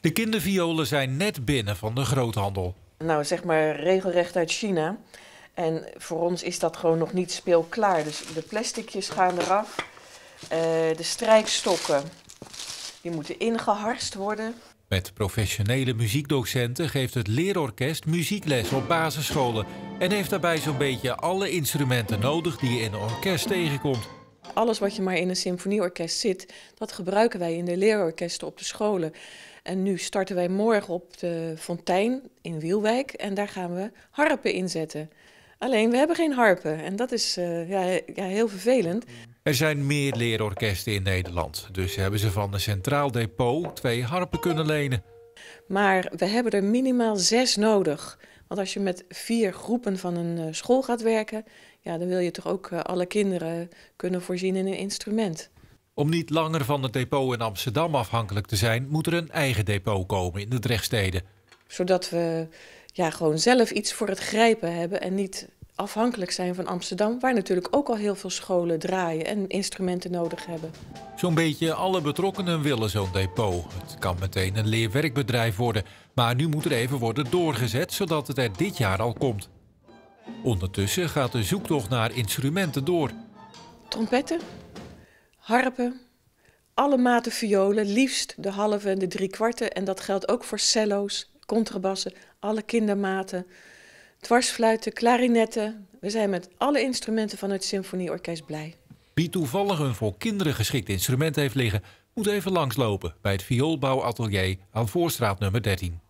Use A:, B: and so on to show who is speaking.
A: De kinderviolen zijn net binnen van de groothandel.
B: Nou, zeg maar regelrecht uit China. En voor ons is dat gewoon nog niet speelklaar. Dus de plasticjes gaan eraf. Eh, de strijkstokken, die moeten ingeharst worden.
A: Met professionele muziekdocenten geeft het leerorkest muziekles op basisscholen. En heeft daarbij zo'n beetje alle instrumenten nodig die je in een orkest tegenkomt
B: alles wat je maar in een symfonieorkest zit, dat gebruiken wij in de leerorkesten op de scholen. En nu starten wij morgen op de Fontein in Wielwijk en daar gaan we harpen inzetten. Alleen we hebben geen harpen en dat is eh, ja, ja, heel vervelend.
A: Er zijn meer leerorkesten in Nederland, dus hebben ze van de Centraal Depot twee harpen kunnen lenen.
B: Maar we hebben er minimaal zes nodig. Want als je met vier groepen van een eh, school gaat werken, ja, dan wil je toch ook eh, alle kinderen kunnen voorzien in een instrument.
A: Om niet langer van het depot in Amsterdam afhankelijk te zijn, moet er een eigen depot komen in de Drechtsteden.
B: Zodat we ja, gewoon zelf iets voor het grijpen hebben en niet afhankelijk zijn van Amsterdam, waar natuurlijk ook al heel veel scholen draaien en instrumenten nodig hebben.
A: Zo'n beetje alle betrokkenen willen zo'n depot. Het kan meteen een leerwerkbedrijf worden, maar nu moet er even worden doorgezet, zodat het er dit jaar al komt. Ondertussen gaat de zoektocht naar instrumenten door.
B: Trompetten, harpen, alle maten violen, liefst de halve en de drie En dat geldt ook voor cello's, contrabassen, alle kindermaten dwarsfluiten, klarinetten. We zijn met alle instrumenten van het Symfonieorkest blij.
A: Wie toevallig een voor kinderen geschikt instrument heeft liggen, moet even langslopen bij het vioolbouwatelier aan Voorstraat nummer 13.